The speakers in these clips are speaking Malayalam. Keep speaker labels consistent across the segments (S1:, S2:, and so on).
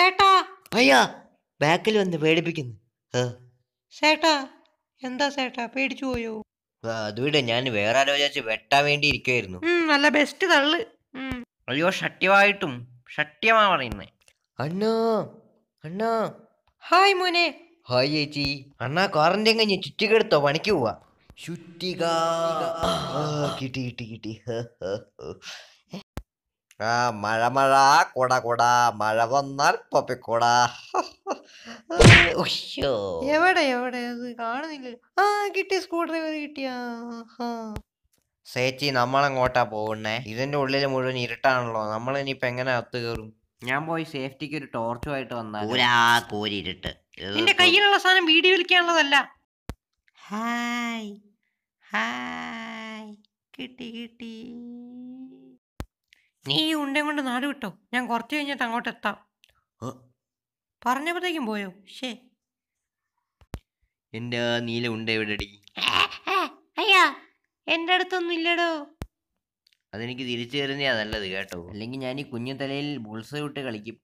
S1: സേട്ടാ
S2: അയ്യാ ബാക്കിൽ വന്ന് പേടിപ്പിക്കുന്നു
S1: സേട്ടാ എന്താ സേട്ടാ പേടിച്ചു പോയോ
S2: അതുവിടെ ഞാൻ വേറെ ആലോചിച്ച് വെട്ടാൻ വേണ്ടി ഇരിക്കുമായിരുന്നു
S1: നല്ല ബെസ്റ്റ് തള്ളു
S2: അയ്യോ ഷട്യമായിട്ടും ഷട്യമാ പറയുന്നത് അണ്ണാ അണ്ണാ ഹായ് മോനെ ഹായ് ചേച്ചി അണ്ണാ ക്വാറന്റൈൻ കഴിഞ്ഞ് ചുറ്റിക്കെടുത്തോ പണിക്ക് പോവാ ചുറ്റിക കിട്ടി കിട്ടി കിട്ടി ആ മഴ മഴ കൊട കൊട മഴ വന്നാൽ തൊപ്പിക്കൂടാ
S1: എവിടെ എവിടെ അത് കാണുന്നില്ല ആ കിട്ടിയ സ്ക്രൂ ഡ്രൈവർ കിട്ടിയാ
S2: സേച്ചി നമ്മളെങ്ങോട്ടാ പോകുന്നേ ഇതിന്റെ ഉള്ളിൽ മുഴുവൻ ഇരുട്ടാണല്ലോ നമ്മൾ ഇനിയിപ്പോ എങ്ങനെ അത്ത് കയറും ഞാൻ പോയി സേഫ്റ്റിക്ക് ഒരു ടോർച്ചുമായിട്ട് വന്നാൽ ഇരുട്ട്
S1: കയ്യിലുള്ള സാധനം വീഡിയോ വിളിക്കാനുള്ളതല്ല ഹായ് ഹായ് കിട്ടി കിട്ടി നീ ഈ ഉണ്ടയും കൊണ്ട് നാട് വിട്ടോ ഞാൻ കുറച്ച് കഴിഞ്ഞിട്ട് അങ്ങോട്ട് എത്താം പറഞ്ഞപ്പോഴത്തേക്കും പോയോ ഷേ
S2: എൻ്റെ ആ നീല ഉണ്ട എവിടെ
S1: അയ്യാ എൻ്റെ അടുത്തൊന്നും ഇല്ലടോ
S2: അതെനിക്ക് തിരിച്ചു തരുന്നതാ നല്ലത് കേട്ടോ അല്ലെങ്കിൽ ഞാൻ ഈ കുഞ്ഞു തലയിൽ ബുൾസ വിട്ട് കളിക്കും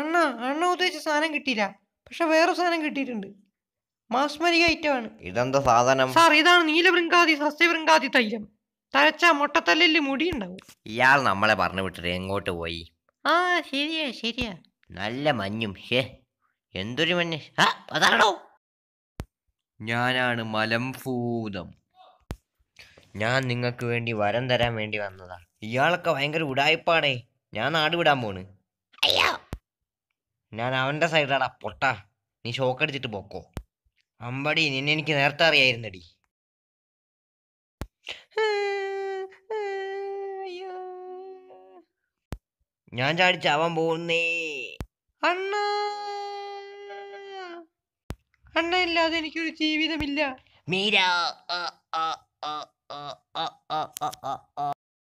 S1: അണ്ണ അണ്ണ ഉദ്ദേശിച്ച സാധനം കിട്ടിയില്ല പക്ഷെ വേറെ സാധനം കിട്ടിയിട്ടുണ്ട് മാസ്മരിക ഐറ്റമാണ്
S2: ഇതെന്താ സാധനം സാർ
S1: ഇതാണ് നീല വൃങ്കാതി സസ്യ വൃങ്കാതി തൈലം തഴച്ച മുട്ടത്തല്ലിൽ മുടി ഉണ്ടാവും
S2: ഇയാൾ നമ്മളെ പറഞ്ഞു വിട്ടിട്ട് എങ്ങോട്ട് പോയി
S1: ആ ശരിയാ ശരിയാ
S2: നല്ല മഞ്ഞും ഷേ എന്തൊരു മഞ്ഞ് ആ അതാണോ ഞാനാണ് മലംഭൂതം ഞാൻ നിങ്ങൾക്ക് വേണ്ടി വരം തരാൻ വേണ്ടി വന്നതാ ഇയാളൊക്കെ ഭയങ്കര ഉടായ്പാണേ ഞാൻ നാട് വിടാൻ പോണ് അയ്യോ ഞാൻ അവൻ്റെ സൈഡാടാ പൊട്ട നീ ഷോക്കടിച്ചിട്ട് പോക്കോ അമ്പടി നിന്നെ എനിക്ക് നേരത്തെ അറിയായിരുന്നടി ഞാൻ അവൻ പോകുന്നേ
S1: അണ്ണ അണ്ണ ഇല്ലാതെ എനിക്കൊരു ജീവിതമില്ല
S2: മീര